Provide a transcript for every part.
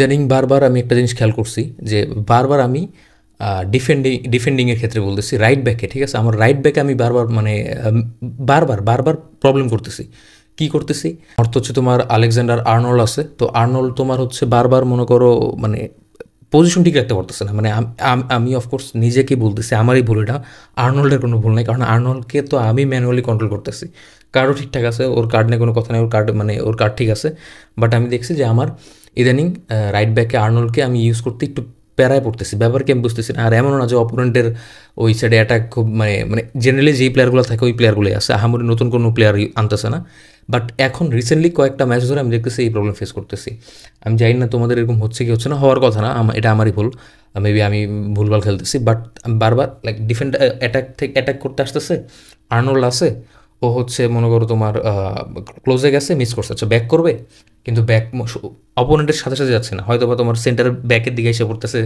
ইদানিং বারবার আমি একটা জিনিস খেয়াল করছি যে বারবার আমি ডিফেন্ডিং ডিফেন্ডিংয়ের ক্ষেত্রে বলতেছি রাইট ব্যাকে ঠিক আছে আমার রাইট ব্যাকে আমি বারবার মানে বারবার বারবার প্রবলেম করতেছি কি করতেছি অর্থ হচ্ছে তোমার আলেকজান্ডার আর্নল্ড আছে তো আর্নল্ড তোমার হচ্ছে বারবার মনে করো মানে পজিশন ঠিক রাখতে পারতেছে না মানে আমি অফকোর্স নিজেকে বলতেছি আমারই ভুল এটা আর্নল্ডের কোনো ভুল নাই কারণ আর্নল্ডকে তো আমি ম্যানুয়ালি কন্ট্রোল করতেছি কার্ডও ঠিকঠাক আছে ওর কার্ড নিয়ে কোনো কথা নেই ওর কার্ড মানে ওর কার্ড ঠিক আছে বাট আমি দেখছি যে আমার ইদানিং রাইট ব্যাকে আর্নোলকে আমি ইউজ করতে একটু প্যারায় পড়তেছি ব্যাপারকে আমি বুঝতেছি না আর এমনও না যে অপোনেন্টের ওই সাইডে অ্যাটাক খুব মানে মানে জেনারেলি যেই প্লেয়ারগুলো থাকে ওই প্লেয়ারগুলোই আছে আহামরি নতুন কোনো প্লেয়ার আনতেছে না বাট এখন রিসেন্টলি কয়েকটা ম্যাচ ধরে আমি দেখতেছি এই প্রবলেম ফেস করতেছি আমি জানি না তোমাদের এরকম হচ্ছে কি হচ্ছে না হওয়ার কথা না এটা আমারই ভুল মেবি আমি ভুলভাল খেলতেছি বাট বারবার লাইক ডিফেন্ড অ্যাটাক থেকে অ্যাটাক করতে আসতেছে আর্নোল আছে ও হচ্ছে মনে করো তোমার ক্লোজে গেছে মিস করছে আচ্ছা ব্যাক করবে কিন্তু ব্যাক অপোনেন্টের সাথে সাথে যাচ্ছে না হয়তো বা তোমার সেন্টারের ব্যাকের দিকে এসে পড়তেছে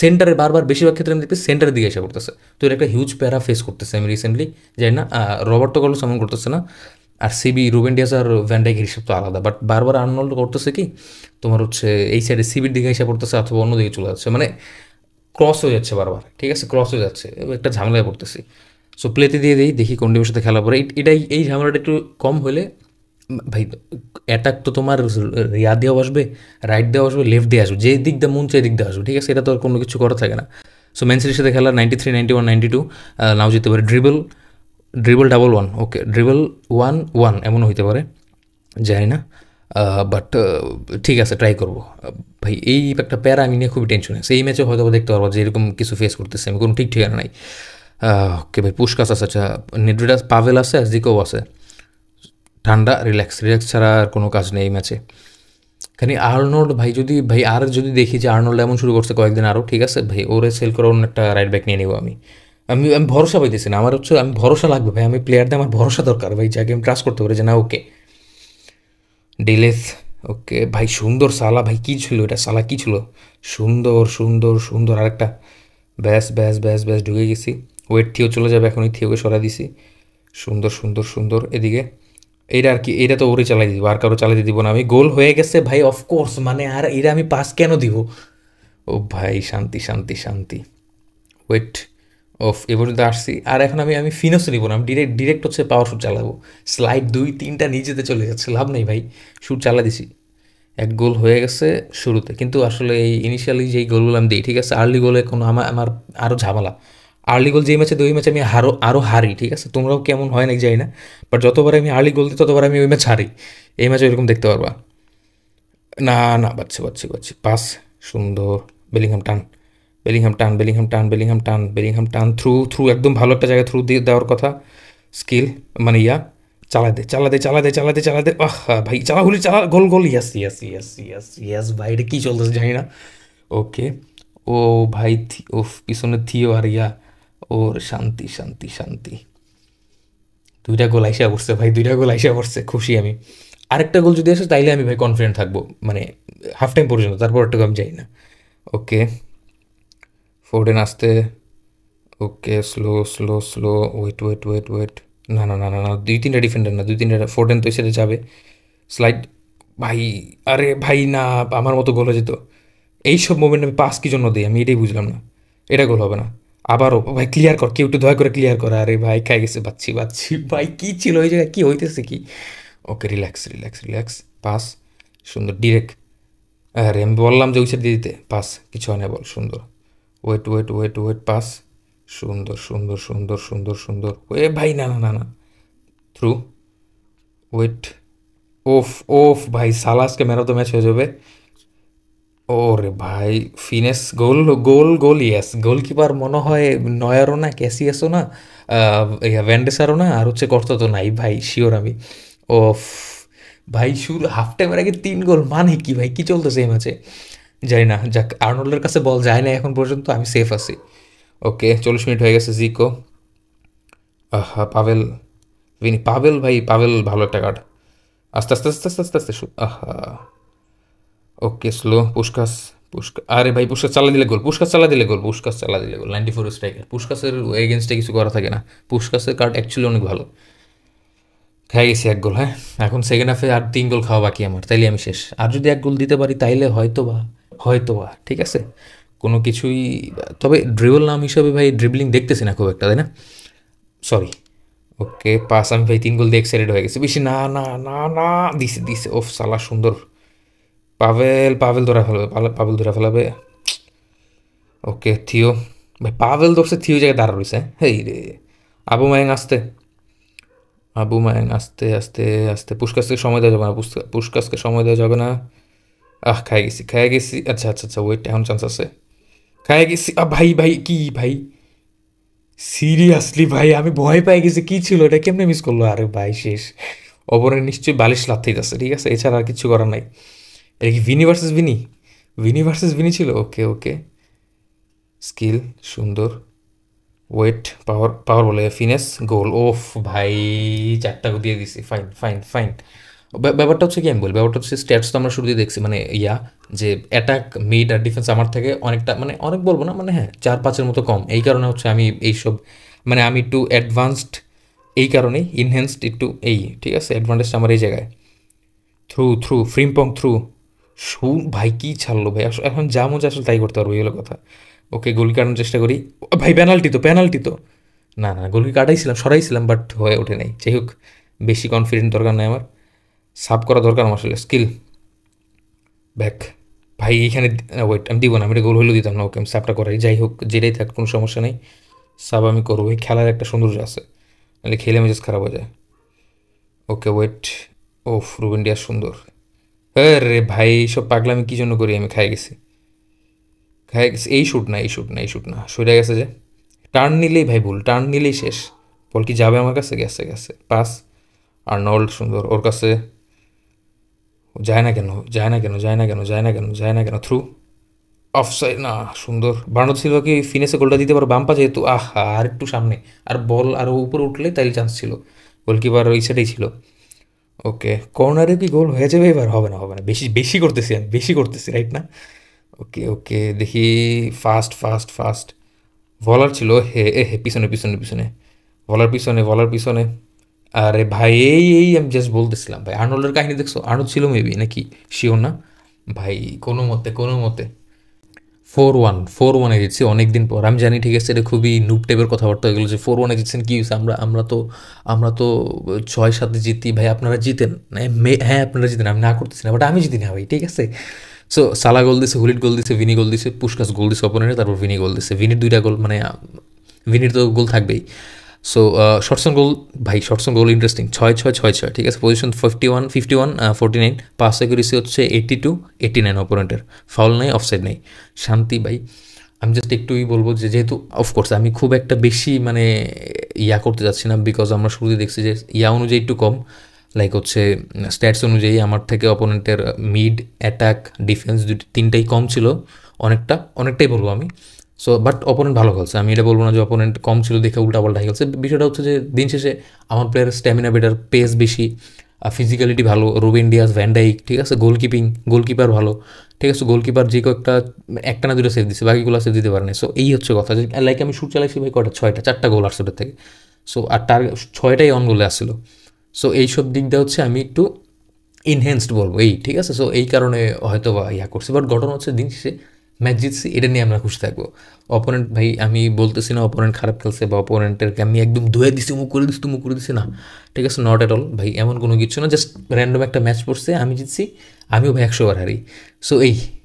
সেন্টারে বারবার বেশিরভাগ ক্ষেত্রে আমি দেখতে সেন্টারের দিকে এসে পড়তেছে তো এটা একটা হিউজ প্যারা ফেস করতেছে আমি রিসেন্টলি যাই না রবার্টো তো কলস এমন করতেছে না আর সিবি ডিয়াস আর ভ্যান্ডাইক হিসেব তো আলাদা বাট বারবার আর্নল্ড করতেছে কি তোমার হচ্ছে এই সাইডে সিবির দিকে এসে পড়তেছে অথবা অন্য দিকে চলে যাচ্ছে মানে ক্রস হয়ে যাচ্ছে বারবার ঠিক আছে ক্রস হয়ে যাচ্ছে একটা ঝামেলায় পড়তেছি সো প্লেতে দিয়ে দিই দেখি কোন সাথে খেলা পরে এটাই এই ঝামেলাটা একটু কম হলে ভাই অ্যাটাক তো তোমার ইয়া দিয়েও আসবে রাইট দিয়েও আসবে লেফট দিয়ে আসবে যে দিক দিয়ে মন চাই দিক দিয়ে আসবে ঠিক আছে এটা তো আর কোনো কিছু করা থাকে না সো মেন সিরিজের সাথে খেলা ninety three ninety one ninety two নাও যেতে পারে dribble dribble double one okay dribble one one এমনও হইতে পারে জানি না বাট ঠিক আছে ট্রাই করবো ভাই এই একটা প্যারা আমি নিয়ে খুবই আছে সেই ম্যাচে হয়তো দেখতে পারবো যে এরকম কিছু ফেস করতেছে আমি কোনো ঠিক ঠিকানা নাই ওকে ভাই পুষ্কাস আছে আচ্ছা নেড্রিডাস পাভেল আছে জিকোও আছে ঠান্ডা রিল্যাক্স রিল্যাক্স ছাড়া আর কোনো কাজ নেই ম্যাচে খালি আর্নল্ড ভাই যদি ভাই আর যদি দেখি যে আর্নল্ড এমন শুরু করছে কয়েকদিন আরও ঠিক আছে ভাই ওরে সেল করে অন্য একটা রাইট ব্যাক নিয়ে নেব আমি আমি আমি ভরসা পাইতেছি না আমার হচ্ছে আমি ভরসা লাগবে ভাই আমি প্লেয়ারদের আমার ভরসা দরকার ভাই যাকে আমি ট্রাস্ট করতে পারি যে না ওকে ডিলেস ওকে ভাই সুন্দর সালা ভাই কী ছিল এটা সালা কী ছিল সুন্দর সুন্দর সুন্দর আরেকটা ব্যাস ব্যাস ব্যাস ব্যাস ঢুকে গেছি ওয়েট থিও চলে যাবে এখন ওই থিওকে সরা দিছি সুন্দর সুন্দর সুন্দর এদিকে এটা আর কি এটা তো ওরই চালাই দিব আর কারো চালাতে দিব না আমি গোল হয়ে গেছে ভাই অফকোর্স মানে আর এটা আমি পাস কেন দিব ও ভাই শান্তি শান্তি শান্তি ওয়েট অফ এ পর্যন্ত আসছি আর এখন আমি আমি ফিনোসও নিব না আমি ডিরেক্ট ডিরেক্ট হচ্ছে পাওয়ার শুট চালাবো স্লাইড দুই তিনটা নিজেতে চলে যাচ্ছে লাভ নেই ভাই শুট চালা দিছি এক গোল হয়ে গেছে শুরুতে কিন্তু আসলে এই ইনিশিয়ালি যেই গোলগুলো আমি দিই ঠিক আছে আর্লি গোলে কোনো আমার আমার আরও ঝামেলা আর্লি গোল যে ম্যাচে দুই ম্যাচে আমি আরও আরও হারি ঠিক আছে তোমরাও কেমন হয় নাকি যাই না বাট যতবার আমি আর্লি গোল দিই ততবার আমি ওই ম্যাচ হারি এই ম্যাচে ওইরকম দেখতে পারবা না না বাচ্চা বাচ্চা পাচ্ছি পাস সুন্দর বেলিংহাম টান বেলিংহাম টান বেলিংহাম টান বেলিংহাম টান বেলিংহাম টান থ্রু থ্রু একদম ভালো একটা জায়গায় থ্রু দিয়ে দেওয়ার কথা স্কিল মানে ইয়া চালাতে চালাতে চালাতে চালাতে চালাতে আহ ভাই চালা হলি চালা গোল গোল ইয়াস ইয়াস ইয়াস ইয়াস ইয়াস ভাই এটা কী চলতেছে জানি না ওকে ও ভাই ও পিছনে থিও আর ইয়া ওর শান্তি শান্তি শান্তি দুইটা গোল আইসা পড়ছে ভাই দুইটা গোল আইসা পড়ছে খুশি আমি আরেকটা গোল যদি আসে তাইলে আমি ভাই কনফিডেন্ট থাকবো মানে হাফ টাইম পর্যন্ত তারপর একটা আমি যাই না ওকে ফোর্ডেন আসতে okay slow slow slow wait wait wait wait না না না না না দুই তিনটা ডিফেন্ডার না দুই তিনটা ফোর্ডেন তো সেটা যাবে স্লাইড ভাই আরে ভাই না আমার মতো গোল হয়ে যেত এইসব মোমেন্ট আমি পাস কি জন্য দিই আমি এটাই বুঝলাম না এটা গোল হবে না আবারও ভাই ক্লিয়ার কর কেউ একটু দয়া করে ক্লিয়ার কর আরে ভাই খাই গেছে বাচ্চি বাচ্চি ভাই কী ছিল ওই জায়গায় কী হইতেছে কি okay relax relax relax pass সুন্দর ডিরেক্ট আরে আমি বললাম যে ওইসব দিয়ে দিতে পাস কিছু হয় না বল সুন্দর wait wait wait wait pass সুন্দর সুন্দর সুন্দর সুন্দর সুন্দর ওয়ে ভাই না না না না থ্রু ওয়েট ওফ ওফ ভাই সালাসকে ম্যান অফ দ্য ম্যাচ হয়ে যাবে ওরে ভাই ফিনেস গোল গোল গোল ইয়াস গোলকিপার মনে হয় নয়ারও না ক্যাসিয়াসও না ভ্যান্ডেসারও না আর হচ্ছে কর্ত তো নাই ভাই শিওর আমি ও ভাই শুর হাফ টাইমের আগে তিন গোল মানে কি ভাই কী চলতেছে এই ম্যাচে যাই না যাক আর্নল্ডের কাছে বল যায় না এখন পর্যন্ত আমি সেফ আছি ওকে চল্লিশ মিনিট হয়ে গেছে জিকো আহা পাভেল পাভেল ভাই পাভেল ভালো একটা কার্ড আস্তে আস্তে আস্তে আস্তে আস্তে আস্তে আহা ওকে স্লো পুষ্কাস পুষ্কা আরে ভাই পুষ্কাস চালা দিলে গোল পুষ্কাস চালা দিলে গোল পুষ্কাস চালা দিলে গোল নাইনটি ফোর স্ট্রাইকার পুষ্কাসের এগেনস্টে কিছু করা থাকে না পুষ্কাসের কার্ড অ্যাকচুয়ালি অনেক ভালো খেয়ে গেছি এক গোল হ্যাঁ এখন সেকেন্ড হাফে আর তিন গোল খাওয়া বাকি আমার তাইলে আমি শেষ আর যদি এক গোল দিতে পারি তাইলে হয়তো বা হয়তো বা ঠিক আছে কোনো কিছুই তবে ড্রিবল নাম হিসাবে ভাই ড্রিবলিং দেখতেছি না খুব একটা তাই না সরি ওকে পাস আমি ভাই তিন গোল দিয়ে এক্সাইটেড হয়ে গেছি বেশি না না না না দিছে দিছে ওফ সালা সুন্দর পাভেল পাভেল ধরা ফেলবে পাভেল ধরা ফেলাবে ওকে থিও ভাই পাভেল ধরছে থিও জায়গায় দাঁড়া রয়েছে হ্যাঁ? হেই রে আবু মায়ং আসতে আবু মায়ং আস্তে আস্তে আস্তে পুষ্কাসকে সময় দেওয়া যাবে না পুষ্কাসকে সময় দেওয়া যাবে না আহ খাই গেছি খাই গেছি আচ্ছা আচ্ছা আচ্ছা ওয়েট এখন চান্স আছে খাই গেছি আ ভাই ভাই কি ভাই সিরিয়াসলি ভাই আমি ভয় পাই গেছি কি ছিল এটা কেমনে মিস করলো আরে ভাই শেষ অপরের নিশ্চয়ই বালিশ লাথেই যাচ্ছে ঠিক আছে এছাড়া আর কিছু করার নাই এটা কি Vini versus Vini Vini versus Vini ছিল ওকে ওকে স্কিল সুন্দর ওয়েট পাওয়ার পাওয়ার বলে ফিনেস গোল ওফ ভাই চারটা দিয়ে দিছি ফাইন ফাইন ফাইন ব্যাপারটা হচ্ছে কি আমি বলি ব্যাপারটা হচ্ছে স্ট্যাটস তো আমরা দিয়ে দেখছি মানে ইয়া যে অ্যাটাক মিড আর ডিফেন্স আমার থেকে অনেকটা মানে অনেক বলবো না মানে হ্যাঁ চার পাঁচের মতো কম এই কারণে হচ্ছে আমি এইসব মানে আমি একটু অ্যাডভান্সড এই কারণেই ইনহ্যান্সড একটু এই ঠিক আছে অ্যাডভান্টেজটা আমার এই জায়গায় থ্রু থ্রু ফ্রিম্পং থ্রু শুন ভাই কী ছাড়লো ভাই এখন যা মজা আসলে তাই করতে পারবো এগুলো কথা ওকে গোলকি কাটানোর চেষ্টা করি ভাই পেনাল্টি তো পেনাল্টি তো না না গোলকি কাটাইছিলাম সরাইছিলাম বাট হয়ে ওঠে নাই যাই হোক বেশি কনফিডেন্ট দরকার নাই আমার সাফ করা দরকার আমার আসলে স্কিল ব্যাক ভাই এখানে ওয়েট আমি দিব না আমি গোল হলেও দিতাম না ওকে আমি সাপটা করাই যাই হোক যেটাই থাক কোনো সমস্যা নেই সাপ আমি করবো এই খেলার একটা সৌন্দর্য আছে নাহলে খেলে মেজাজ খারাপ হয়ে যায় ওকে ওয়েট ওফ রুবেন সুন্দর আরে ভাই এইসব পাগলামি কী জন্য করি আমি খাই গেছি খাই গেছি এই শ্যুট না এই শ্যুট না এই শ্যুট না সরে গেছে যে টার্ন নিলেই ভাই ভুল টার্ন নিলেই শেষ বল কি যাবে আমার কাছে গেছে গেছে পাস আর নল্ড সুন্দর ওর কাছে যায় না কেন যায় না কেন যায় না কেন যায় না কেন যায় না কেন থ্রু অফ সাইড না সুন্দর ছিল সিলভাকে ফিনেসে গোলটা দিতে পারো বাম্পা যেহেতু আহ আর একটু সামনে আর বল আরও উপরে উঠলে তাই চান্স ছিল গোলকিপার ওই সাইডেই ছিল ওকে কর্নারে কি গোল হয়ে যাবে এবার হবে না হবে না বেশি বেশি করতেছি আমি বেশি করতেছি রাইট না ওকে ওকে দেখি ফাস্ট ফাস্ট ফাস্ট বলার ছিল হে এ হে পিছনে পিছনে পিছনে বলার পিছনে বলার পিছনে আরে ভাই এই এই আমি জাস্ট বলতেছিলাম ভাই আর্নোল্ডের কাহিনী দেখছো আর্নোল্ড ছিল মেবি নাকি শিওর না ভাই কোনো মতে কোনো মতে ফোর ওয়ান ফোর ওয়ানে জিতছি অনেক দিন পর আমি জানি ঠিক আছে এটা খুবই নুপ টাইপের কথাবার্তা হয়ে গেলো যে ফোর ওয়ানে জিতছেন কী হয়েছে আমরা আমরা তো আমরা তো ছয় সাথে জিতি ভাই আপনারা জিতেন হ্যাঁ, হ্যাঁ আপনারা জিতেন আমি না করতেছি না বাট আমি জিতি না ভাই ঠিক আছে সো সালা গোল দিছে হুলিট গোল দিছে ভিনি গোল দিছে পুষ্কাস গোল দিছে অপনেন্টে তারপর ভিনি গোল দিছে ভিনির দুইটা গোল মানে ভিনির তো গোল থাকবেই সো শর্টস অন গোল ভাই শর্টস অন গোল ইন্টারেস্টিং ছয় ছয় ছয় ছয় ঠিক আছে position fifty one fifty one forty nine pass accuracy হচ্ছে এইটি টু এইটি নাইন অপোনেন্টের ফাউল নেই অফসাইড নেই শান্তি ভাই আমি জাস্ট একটুই বলবো যে যেহেতু অফকোর্স আমি খুব একটা বেশি মানে ইয়া করতে যাচ্ছি না বিকজ আমরা শুরুতে দেখছি যে ইয়া অনুযায়ী একটু কম লাইক হচ্ছে স্ট্যাটস অনুযায়ী আমার থেকে অপোনেন্টের মিড অ্যাটাক ডিফেন্স দুটি তিনটাই কম ছিল অনেকটা অনেকটাই বলবো আমি সো বাট অপোনেন্ট ভালো খেলছে আমি এটা বলবো না যে অপোনেন্ট কম ছিল দেখে উল্টাপাল্টা খেলছে বিষয়টা হচ্ছে যে দিন শেষে আমার প্লেয়ার স্ট্যামিনা বেটার পেস বেশি ফিজিক্যালিটি ভালো রুব ডিয়াস ভ্যান্ডাইক ঠিক আছে গোলকিপিং গোলকিপার ভালো ঠিক আছে গোলকিপার যে কয়েকটা একটা না দুটা সেভ দিচ্ছে বাকিগুলো সেভ দিতে পারে সো এই হচ্ছে কথা লাইক আমি শুট চালাইছি ভাই কটা ছয়টা চারটা গোল আসছে ওটার থেকে সো আর তার ছয়টাই অন গোলে আসছিলো সো এইসব দিকটা হচ্ছে আমি একটু ইনহেন্সড বলবো এই ঠিক আছে সো এই কারণে হয়তো বা ইয়া করছি বাট ঘটনা হচ্ছে দিন শেষে ম্যাচ জিতছি এটা নিয়ে আমরা খুশি থাকবো অপোনেন্ট ভাই আমি বলতেছি না অপোনেন্ট খারাপ খেলছে বা অপোনেন্টেরকে আমি একদম ধুয়ে দিছি মুখ করে দিছি মুখ করে দিছি না ঠিক আছে নট অ্যাট অল ভাই এমন কোনো কিছু না জাস্ট র্যান্ডম একটা ম্যাচ পড়ছে আমি জিতছি আমিও ভাই একশো ওভার হারি সো এই